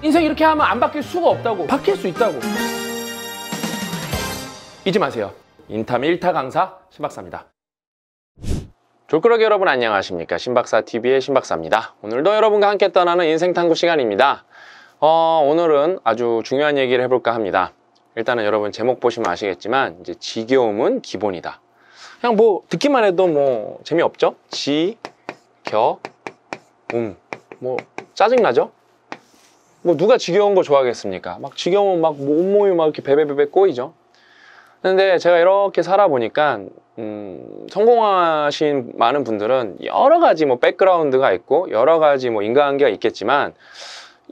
인생 이렇게 하면 안 바뀔 수가 없다고 바뀔 수 있다고 잊지 마세요 인탐 1타 강사 신박사입니다 졸끄러기 여러분 안녕하십니까 신박사TV의 신박사입니다 오늘도 여러분과 함께 떠나는 인생 탐구 시간입니다 어, 오늘은 아주 중요한 얘기를 해볼까 합니다 일단은 여러분 제목 보시면 아시겠지만 이제 지겨움은 기본이다 그냥 뭐 듣기만 해도 뭐 재미없죠? 지, 겨, 움. 뭐 짜증나죠? 뭐 누가 지겨운 거 좋아하겠습니까? 막 지겨우면 막 뭐 온몸이 막 이렇게 베베베베 꼬이죠. 근데 제가 이렇게 살아보니까 음, 성공하신 많은 분들은 여러 가지 뭐 백그라운드가 있고 여러 가지 뭐 인간관계가 있겠지만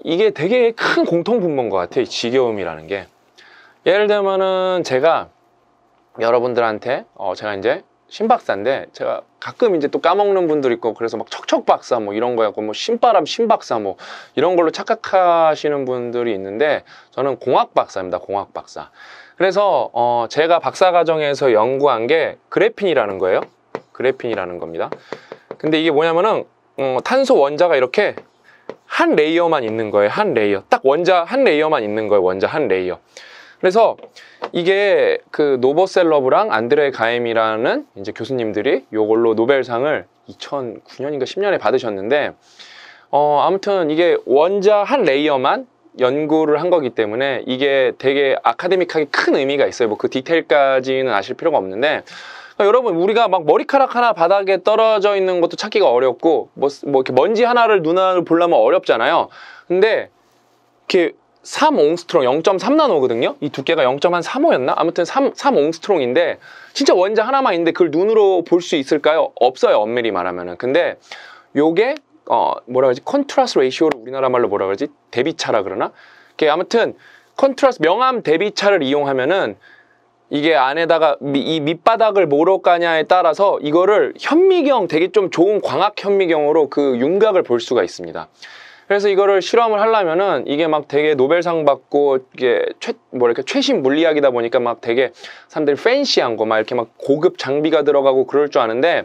이게 되게 큰 공통분모인 것 같아요. 지겨움이라는 게 예를 들면은 제가 여러분들한테 어, 제가 이제 신박사인데 제가 가끔 이제 또 까먹는 분들 있고 그래서 막 척척박사 뭐 이런 거였고 뭐 신바람 신박사 뭐 이런 걸로 착각하시는 분들이 있는데 저는 공학박사입니다 공학박사 그래서 어 제가 박사과정에서 연구한 게 그래핀이라는 거예요 그래핀이라는 겁니다 근데 이게 뭐냐면은 어 탄소 원자가 이렇게 한 레이어만 있는 거예요 한 레이어 딱 원자 한 레이어만 있는 거예요 원자 한 레이어 그래서 이게 그노버셀러브랑 안드레 가임이라는 이제 교수님들이 이걸로 노벨상을 2009년인가 10년에 받으셨는데 어 아무튼 이게 원자 한 레이어만 연구를 한 거기 때문에 이게 되게 아카데믹하게 큰 의미가 있어요. 뭐 그 디테일까지는 아실 필요가 없는데 그러니까 여러분 우리가 막 머리카락 하나 바닥에 떨어져 있는 것도 찾기가 어렵고 뭐, 뭐 이렇게 먼지 하나를 눈으로 보려면 어렵잖아요. 근데 이렇게 3 옹스트롱 0.3나노거든요 이 두께가 0.35였나 아무튼 3, 3 옹스트롱인데 진짜 원자 하나만 있는데 그걸 눈으로 볼 수 있을까요 없어요 엄밀히 말하면은 근데 요게 어 뭐라 그러지 컨트라스 레이시오를 우리나라 말로 뭐라 그러지 대비차라 그러나 이게 아무튼 컨트라스 명암 대비차를 이용하면은 이게 안에다가 미, 이 밑바닥을 뭐로 까냐에 따라서 이거를 현미경 되게 좀 좋은 광학 현미경으로 그 윤곽을 볼 수가 있습니다 그래서 이거를 실험을 하려면은 이게 막 되게 노벨상 받고 이게 최, 뭐 이렇게 최신 물리학이다 보니까 막 되게 사람들이 팬시한 거 막 이렇게 막 고급 장비가 들어가고 그럴 줄 아는데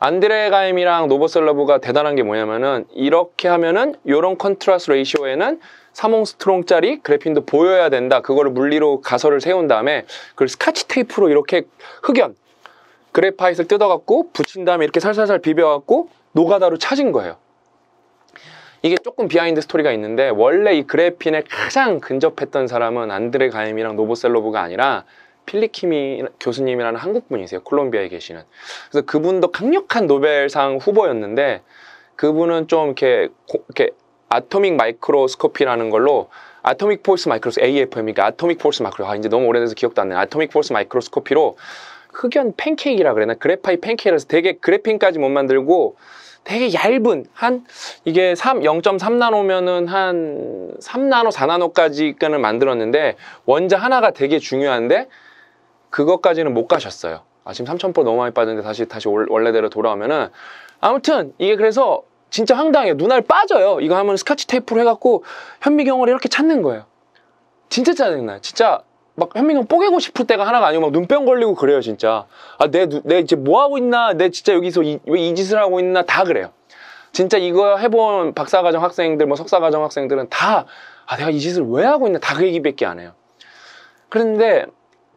안드레 가임이랑 노보셀러브가 대단한 게 뭐냐면은 이렇게 하면은 요런 컨트라스 레이시오에는 3옹스트롱짜리 그래핀도 보여야 된다. 그거를 물리로 가설을 세운 다음에 그걸 스카치 테이프로 이렇게 흑연 그래파이트를 뜯어갖고 붙인 다음에 이렇게 살살살 비벼갖고 노가다로 찾은 거예요. 이게 조금 비하인드 스토리가 있는데 원래 이 그래핀에 가장 근접했던 사람은 안드레 가임이랑 노보셀로브가 아니라 필리킴이 교수님이라는 한국 분이세요. 콜롬비아에 계시는. 그래서 그분도 강력한 노벨상 후보였는데 그분은 좀 이렇게, 고, 이렇게 아토믹 마이크로스코피라는 걸로 아토믹 포스 마이크로스 AFM이니까 아토믹 포스 마이크로 아 이제 너무 오래돼서 기억도 안 나요. 아토믹 포스 마이크로스코피로 흑연 팬케이크라 그래나 그래파이 팬케이크라서 되게 그래핀까지 못 만들고 되게 얇은 한 이게 3, 0.3나노면은 한 3나노, 4나노까지 끈을 만들었는데 원자 하나가 되게 중요한데 그것까지는 못 가셨어요. 아 지금 3,000% 너무 많이 빠졌는데 다시 다시 원래대로 돌아오면은 아무튼 이게 그래서 진짜 황당해요. 눈알 빠져요. 이거 하면 스카치 테이프로 해갖고 현미경을 이렇게 찾는 거예요. 진짜 짜증나요. 진짜 막 현민이 뽀개고 싶을 때가 하나가 아니고 막 눈병 걸리고 그래요 진짜 아내내 내 이제 뭐 하고 있나 내 진짜 여기서 이, 왜이 짓을 하고 있나 다 그래요 진짜 이거 해본 박사과정 학생들 뭐 석사과정 학생들은 다 아 내가 이 짓을 왜 하고 있나 다 그 얘기밖에 안 해요 그런데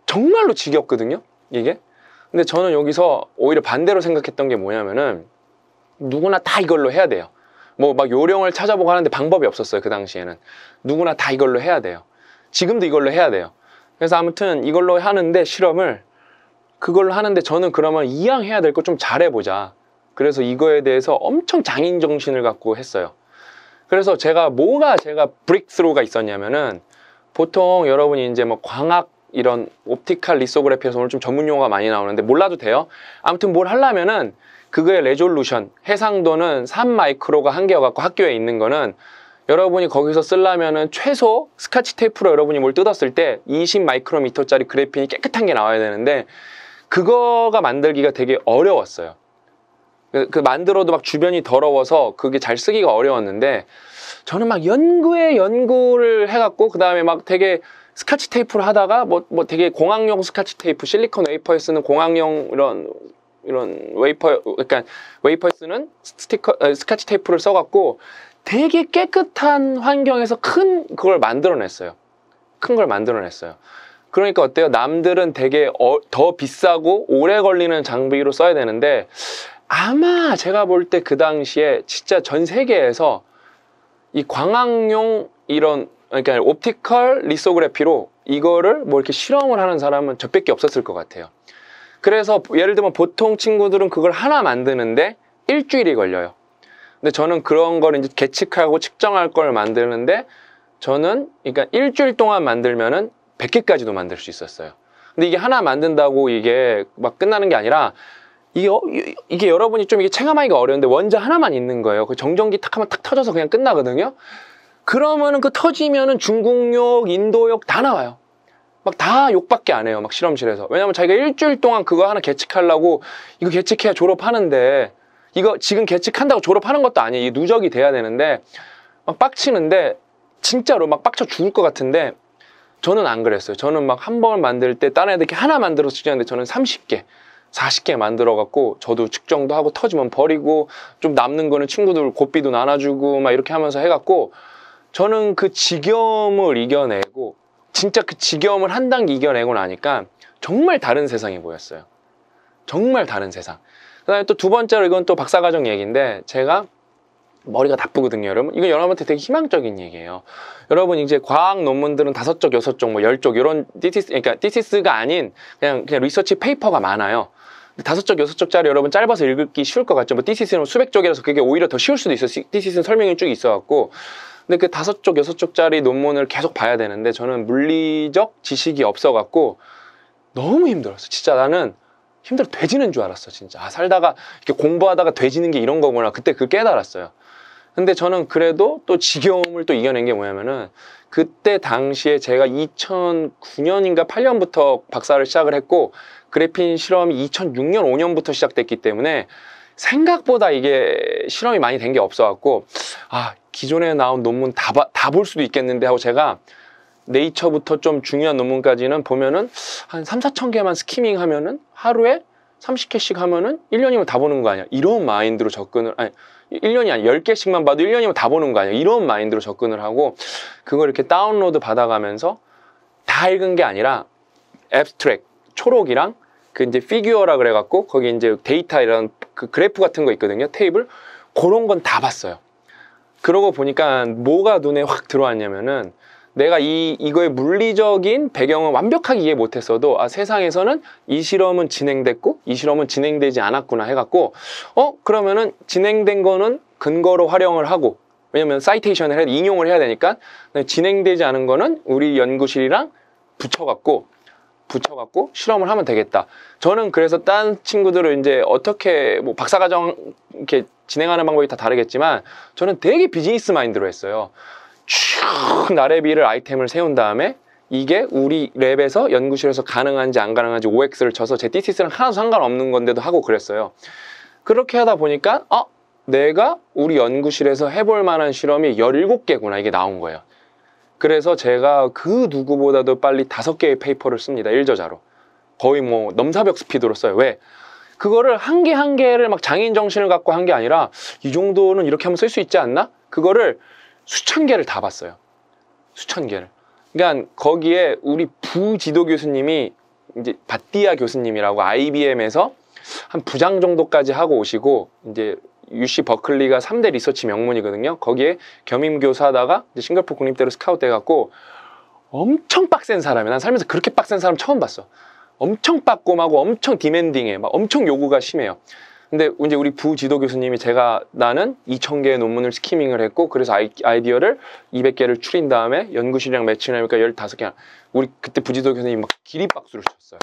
정말로 지겹거든요 이게 근데 저는 여기서 오히려 반대로 생각했던 게 뭐냐면은 누구나 다 이걸로 해야 돼요 뭐 막 요령을 찾아보고 하는데 방법이 없었어요 그 당시에는 누구나 다 이걸로 해야 돼요 지금도 이걸로 해야 돼요 그래서 아무튼 이걸로 하는데 실험을 그걸로 하는데 저는 그러면 이왕 해야 될 거 좀 잘해보자 그래서 이거에 대해서 엄청 장인 정신을 갖고 했어요 그래서 제가 뭐가 제가 브릭스로가 있었냐면은 보통 여러분이 이제 뭐 광학 이런 옵티칼 리소그래피에서 오늘 좀 전문 용어가 많이 나오는데 몰라도 돼요 아무튼 뭘 하려면은 그거의 레졸루션 해상도는 3마이크로가 한계여갖고 학교에 있는 거는 여러분이 거기서 쓰려면은 최소 스카치 테이프로 여러분이 뭘 뜯었을 때 20 마이크로미터짜리 그래핀이 깨끗한 게 나와야 되는데 그거가 만들기가 되게 어려웠어요. 그, 그 만들어도 막 주변이 더러워서 그게 잘 쓰기가 어려웠는데 저는 막 연구에 연구를 해갖고 그 다음에 막 되게 스카치 테이프를 하다가 뭐, 뭐 되게 공학용 스카치 테이프 실리콘 웨이퍼에 쓰는 공학용 이런 이런 웨이퍼 그러니까 웨이퍼에 쓰는 스티커 아, 스카치 테이프를 써갖고 되게 깨끗한 환경에서 큰 그걸 만들어냈어요. 큰 걸 만들어냈어요. 그러니까 어때요? 남들은 되게 어, 더 비싸고 오래 걸리는 장비로 써야 되는데 아마 제가 볼 때 그 당시에 진짜 전 세계에서 이 광학용 이런 그러니까 옵티컬 리소그래피로 이거를 뭐 이렇게 실험을 하는 사람은 저밖에 없었을 것 같아요. 그래서 예를 들면 보통 친구들은 그걸 하나 만드는데 일주일이 걸려요. 근데 저는 그런 걸 이제 계측하고 측정할 걸 만드는데 저는 그러니까 일주일 동안 만들면은 100개까지도 만들 수 있었어요. 근데 이게 하나 만든다고 이게 막 끝나는 게 아니라 이게, 어, 이게 여러분이 좀 이게 체감하기가 어려운데 원자 하나만 있는 거예요. 그 정전기 탁 하면 탁 터져서 그냥 끝나거든요. 그러면은 그 터지면은 중국역인도역다 나와요. 막 다 욕밖에 안 해요. 막 실험실에서. 왜냐면 자기가 일주일 동안 그거 하나 계측하려고 이거 계측해야 졸업하는데 이거 지금 계측한다고 졸업하는 것도 아니에요. 누적이 돼야 되는데 막 빡치는데 진짜로 막 빡쳐 죽을 것 같은데 저는 안 그랬어요. 저는 막 한 번 만들 때 다른 애들 하나 만들어서 측정했는데 저는 30개, 40개 만들어갖고 저도 측정도 하고 터지면 버리고 좀 남는 거는 친구들 고삐도 나눠주고 막 이렇게 하면서 해갖고 저는 그 지겨움을 이겨내고 진짜 그 지겨움을 한 단계 이겨내고 나니까 정말 다른 세상이 보였어요. 정말 다른 세상. 그다음에 또 두 번째로 이건 또 박사과정 얘기인데 제가 머리가 나쁘거든요 여러분 이건 여러분한테 되게 희망적인 얘기예요 여러분 이제 과학 논문들은 다섯 쪽 여섯 쪽 뭐 열 쪽 이런 디티스 그러니까 디티스가 아닌 그냥 그냥 리서치 페이퍼가 많아요 다섯 쪽, 여섯 쪽짜리 여러분 짧아서 읽기 쉬울 것 같죠? 뭐, 디시스는 수백 쪽이라서 그게 오히려 더 쉬울 수도 있어요. 디시스는 설명이 쭉 있어갖고. 근데 그 다섯 쪽, 여섯 쪽짜리 논문을 계속 봐야 되는데 저는 물리적 지식이 없어갖고 너무 힘들었어. 진짜 나는 힘들어 돼지는 줄 알았어 진짜 아 살다가 이렇게 공부하다가 돼지는 게 이런 거구나 그때 그 깨달았어요 근데 저는 그래도 또 지겨움을 또 이겨낸 게 뭐냐면은 그때 당시에 제가 2009년인가 8년부터 박사를 시작을 했고 그래핀 실험이 2006년 5년부터 시작됐기 때문에 생각보다 이게 실험이 많이 된 게 없어갖고 아 기존에 나온 논문 다 다 볼 수도 있겠는데 하고 제가 네이처부터 좀 중요한 논문까지는 보면은 한 3, 4천 개만 스키밍 하면은 하루에 30개씩 하면은 1년이면 다 보는 거 아니야. 이런 마인드로 접근을 아니 1년이 아니 10개씩만 봐도 1년이면 다 보는 거 아니야. 이런 마인드로 접근을 하고 그걸 이렇게 다운로드 받아 가면서 다 읽은 게 아니라 앱스트랙 초록이랑 그 이제 피규어라 그래 갖고 거기 이제 데이터 이런 그 그래프 같은 거 있거든요. 테이블. 그런 건 다 봤어요. 그러고 보니까 뭐가 눈에 확 들어왔냐면은 내가 이, 이거의 물리적인 배경을 완벽하게 이해 못했어도 아, 세상에서는 이 실험은 진행됐고 이 실험은 진행되지 않았구나 해갖고 어? 그러면은 진행된 거는 근거로 활용을 하고 왜냐면 사이테이션을 해, 야 인용을 해야 되니까 네, 진행되지 않은 거는 우리 연구실이랑 붙여갖고 붙여갖고 실험을 하면 되겠다. 저는 그래서 딴 친구들을 이제 어떻게 뭐 박사과정 이렇게 진행하는 방법이 다 다르겠지만 저는 되게 비즈니스 마인드로 했어요. 쭉 나래비를 아이템을 세운 다음에 이게 우리 랩에서 연구실에서 가능한지 안 가능한지 OX를 쳐서 제 디시스랑 하나도 상관없는 건데도 하고 그랬어요. 그렇게 하다 보니까 어? 내가 우리 연구실에서 해볼 만한 실험이 17개구나 이게 나온 거예요. 그래서 제가 그 누구보다도 빨리 다섯 개의 페이퍼를 씁니다. 일저자로 거의 뭐 넘사벽 스피드로 써요. 왜? 그거를 한 개 한 개를 막 장인 정신을 갖고 한 게 아니라 이 정도는 이렇게 하면 쓸 수 있지 않나? 그거를 수천 개를 다 봤어요. 수천 개를. 그러니까 거기에 우리 부 지도 교수님이 이제 바띠아 교수님이라고 IBM에서 한 부장 정도까지 하고 오시고 이제 UC 버클리가 3대 리서치 명문이거든요. 거기에 겸임 교수하다가 싱가포르 국립대로 스카웃 돼갖고 엄청 빡센 사람이야. 난 살면서 그렇게 빡센 사람 처음 봤어. 엄청 빡꼼하고 엄청 디멘딩해막 엄청 요구가 심해요. 근데 이제 우리 부 지도 교수님이 제가 나는 2,000개의 논문을 스키밍을 했고 그래서 아이, 아이 디어를 200개를 추린 다음에 연구실이랑 매칭하니까 15개. 우리 그때 부지도 교수님이 막 기립박수를 쳤어요.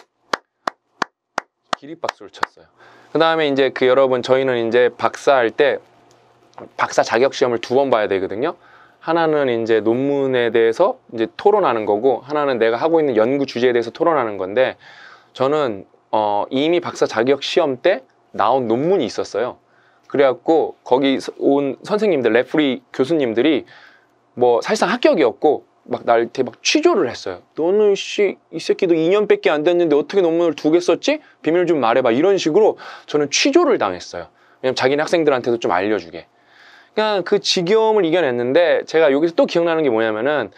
기립박수를 쳤어요. 그 다음에 이제 그 여러분 저희는 이제 박사 할때 박사 자격 시험을 두 번 봐야 되거든요. 하나는 이제 논문에 대해서 이제 토론하는 거고 하나는 내가 하고 있는 연구 주제에 대해서 토론하는 건데 저는 어, 이미 박사 자격 시험 때 나온 논문이 있었어요. 그래갖고 거기 온 선생님들, 레프리 교수님들이 뭐 사실상 합격이었고 막 나한테 막 취조를 했어요. 너는 씨, 이 새끼도 2년밖에 안 됐는데 어떻게 논문을 두 개 썼지? 비밀 좀 말해봐. 이런 식으로 저는 취조를 당했어요. 왜냐면 자기네 학생들한테도 좀 알려주게. 그냥 그 지겨움을 이겨냈는데 제가 여기서 또 기억나는 게 뭐냐면은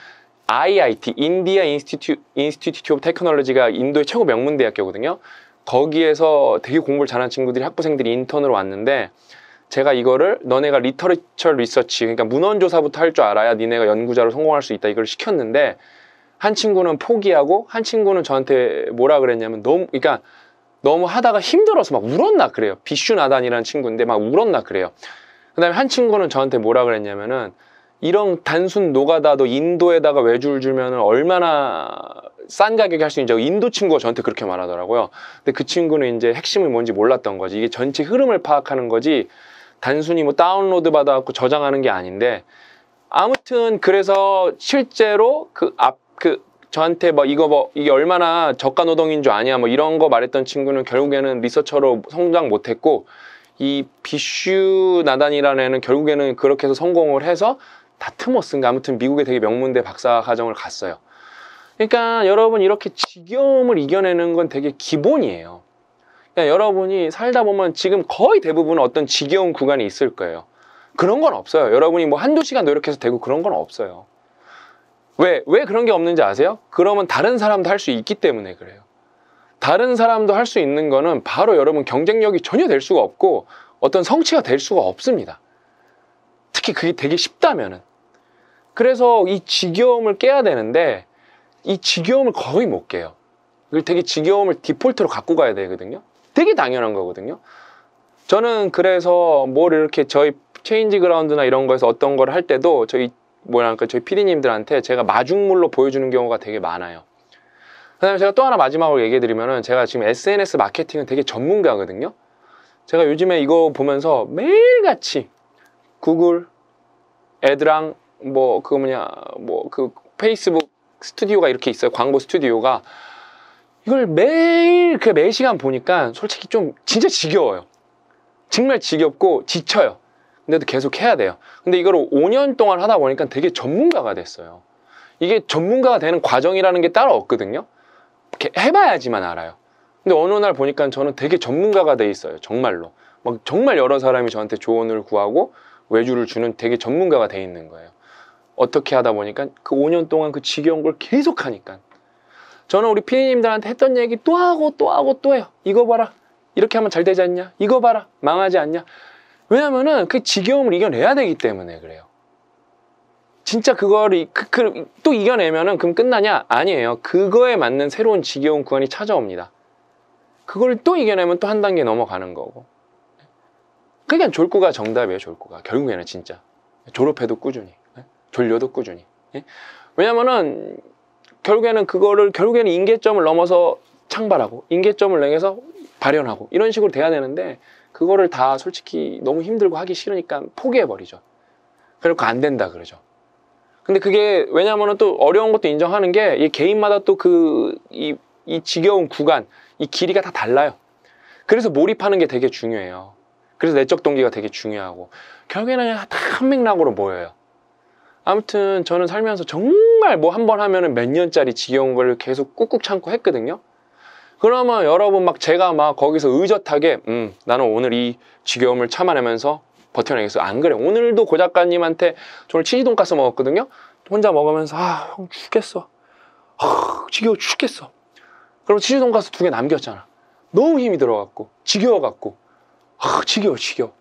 IIT, 인디아 인스티튜, 인스티튜트 오브 테크놀로지가 인도의 최고 명문 대학교거든요. 거기에서 되게 공부를 잘하는 친구들이 학부생들이 인턴으로 왔는데 제가 이거를 너네가 리터리처 리서치 그러니까 문헌 조사부터 할 줄 알아야 니네가 연구자로 성공할 수 있다 이걸 시켰는데 한 친구는 포기하고 한 친구는 저한테 뭐라 그랬냐면 너무 그러니까 너무 하다가 힘들어서 막 울었나 그래요 비슈 나단이라는 친구인데 막 울었나 그래요 그다음에 한 친구는 저한테 뭐라 그랬냐면은 이런 단순 노가다도 인도에다가 외줄 주면은 얼마나 싼 가격에 할 수 있는 인도 친구가 저한테 그렇게 말하더라고요. 근데 그 친구는 이제 핵심이 뭔지 몰랐던 거지. 이게 전체 흐름을 파악하는 거지. 단순히 뭐 다운로드 받아갖고 저장하는 게 아닌데 아무튼 그래서 실제로 그 앞 그 저한테 뭐 이거 뭐 이게 얼마나 저가 노동인 줄 아냐 뭐 이런 거 말했던 친구는 결국에는 리서처로 성장 못했고 이 비슈 나단이라는 애는 결국에는 그렇게 해서 성공을 해서 다트머스인가 아무튼 미국에 되게 명문대 박사 과정을 갔어요. 그러니까 여러분 이렇게 지겨움을 이겨내는 건 되게 기본이에요. 그러니까 여러분이 살다 보면 지금 거의 대부분 어떤 지겨운 구간이 있을 거예요. 그런 건 없어요. 여러분이 뭐 한두 시간 노력해서 되고 그런 건 없어요. 왜? 왜 그런 게 없는지 아세요? 그러면 다른 사람도 할 수 있기 때문에 그래요. 다른 사람도 할 수 있는 거는 바로 여러분 경쟁력이 전혀 될 수가 없고 어떤 성취가 될 수가 없습니다. 특히 그게 되게 쉽다면은. 그래서 이 지겨움을 깨야 되는데 이 지겨움을 거의 못 깨요. 이걸 되게 지겨움을 디폴트로 갖고 가야 되거든요. 되게 당연한 거거든요. 저는 그래서 뭘 이렇게 저희 체인지 그라운드나 이런 거에서 어떤 걸 할 때도 저희 뭐랄까 저희 피디님들한테 제가 마중물로 보여주는 경우가 되게 많아요. 그다음에 제가 또 하나 마지막으로 얘기해 드리면은 제가 지금 SNS 마케팅은 되게 전문가거든요. 제가 요즘에 이거 보면서 매일같이 구글 애들랑 뭐그 뭐냐 뭐 그 페이스북 스튜디오가 이렇게 있어요. 광고 스튜디오가. 이걸 매일 그 매 시간 보니까 솔직히 좀 진짜 지겨워요. 정말 지겹고 지쳐요. 근데도 계속 해야 돼요. 근데 이걸 5년 동안 하다 보니까 되게 전문가가 됐어요. 이게 전문가가 되는 과정이라는 게 따로 없거든요. 이렇게 해봐야지만 알아요. 근데 어느 날 보니까 저는 되게 전문가가 돼 있어요. 정말로. 막 정말 여러 사람이 저한테 조언을 구하고 외주를 주는 되게 전문가가 돼 있는 거예요. 어떻게 하다 보니까 그 5년 동안 그 지겨운 걸 계속 하니까 저는 우리 피디님들한테 했던 얘기 또 하고 또 하고 또 해요. 이거 봐라. 이렇게 하면 잘 되지 않냐? 이거 봐라. 망하지 않냐? 왜냐면은 그 지겨움을 이겨내야 되기 때문에 그래요. 진짜 그걸 그, 그, 또 이겨내면은 그럼 끝나냐? 아니에요. 그거에 맞는 새로운 지겨운 구간이 찾아옵니다. 그걸 또 이겨내면 또 한 단계 넘어가는 거고. 그냥 니 졸구가 정답이에요, 졸구가. 결국에는 진짜. 졸업해도 꾸준히. 돌려도 꾸준히. 예? 왜냐면은 결국에는 그거를 결국에는 인계점을 넘어서 창발하고 인계점을 내어서 발현하고 이런 식으로 돼야 되는데 그거를 다 솔직히 너무 힘들고 하기 싫으니까 포기해버리죠. 그러니까 안 된다 그러죠. 근데 그게 왜냐면은또 어려운 것도 인정하는 게이 개인마다 또그이이 지겨운 구간, 이 길이가 다 달라요. 그래서 몰입하는 게 되게 중요해요. 그래서 내적 동기가 되게 중요하고 결국에는 다 한 맥락으로 모여요. 아무튼 저는 살면서 정말 뭐 한 번 하면은 몇 년짜리 지겨운 걸 계속 꾹꾹 참고 했거든요. 그러면 여러분 막 제가 막 거기서 의젓하게 음 나는 오늘 이 지겨움을 참아내면서 버텨내겠어. 안 그래. 오늘도 고 작가님한테 저는 치즈돈까스 먹었거든요. 혼자 먹으면서 아형 죽겠어. 아, 지겨워 죽겠어. 그럼 치즈돈까스 두 개 남겼잖아. 너무 힘이 들어갔고 지겨워갖고 아 지겨워 지겨워.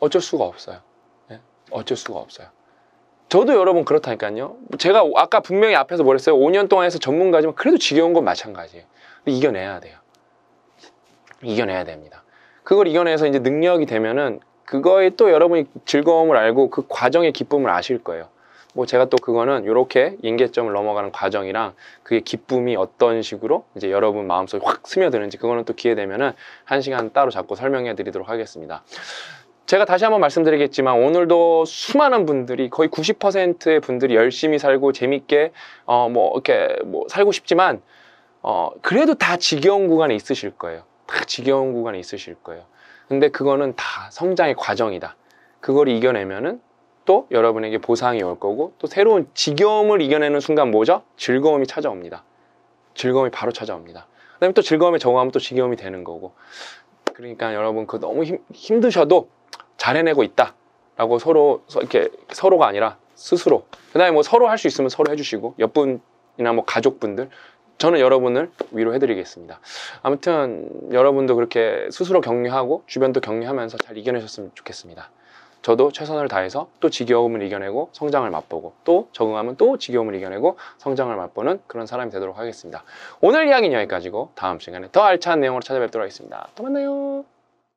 어쩔 수가 없어요. 네? 어쩔 수가 없어요. 저도 여러분 그렇다니까요. 제가 아까 분명히 앞에서 뭐랬어요. 5년 동안 해서 전문가지만 그래도 지겨운 건 마찬가지예요. 이겨내야 돼요. 이겨내야 됩니다. 그걸 이겨내서 이제 능력이 되면은 그거에 또 여러분이 즐거움을 알고 그 과정의 기쁨을 아실 거예요. 뭐 제가 또 그거는 이렇게 인계점을 넘어가는 과정이랑 그게 기쁨이 어떤 식으로 이제 여러분 마음속에 확 스며드는지 그거는 또 기회 되면은 한 시간 따로 잡고 설명해 드리도록 하겠습니다. 제가 다시 한번 말씀드리겠지만 오늘도 수많은 분들이 거의 90%의 분들이 열심히 살고 재밌게 어 뭐 이렇게 뭐 살고 싶지만 어 그래도 다 지겨운 구간에 있으실 거예요. 다 지겨운 구간에 있으실 거예요. 근데 그거는 다 성장의 과정이다. 그걸 이겨내면은 또 여러분에게 보상이 올 거고 또 새로운 지겨움을 이겨내는 순간 뭐죠? 즐거움이 찾아옵니다. 즐거움이 바로 찾아옵니다. 그다음에 또 즐거움에 적응하면 또 지겨움이 되는 거고. 그러니까 여러분 그 너무 힘, 힘드셔도 잘 해내고 있다라고 서로 이렇게 서로가 아니라 스스로 그다음에 뭐 서로 할 수 있으면 서로 해주시고 옆분이나 뭐 가족분들 저는 여러분을 위로해드리겠습니다. 아무튼 여러분도 그렇게 스스로 격려하고 주변도 격려하면서 잘 이겨내셨으면 좋겠습니다. 저도 최선을 다해서 또 지겨움을 이겨내고 성장을 맛보고 또 적응하면 또 지겨움을 이겨내고 성장을 맛보는 그런 사람이 되도록 하겠습니다. 오늘 이야기는 여기까지고 다음 시간에 더 알찬 내용으로 찾아뵙도록 하겠습니다. 또 만나요.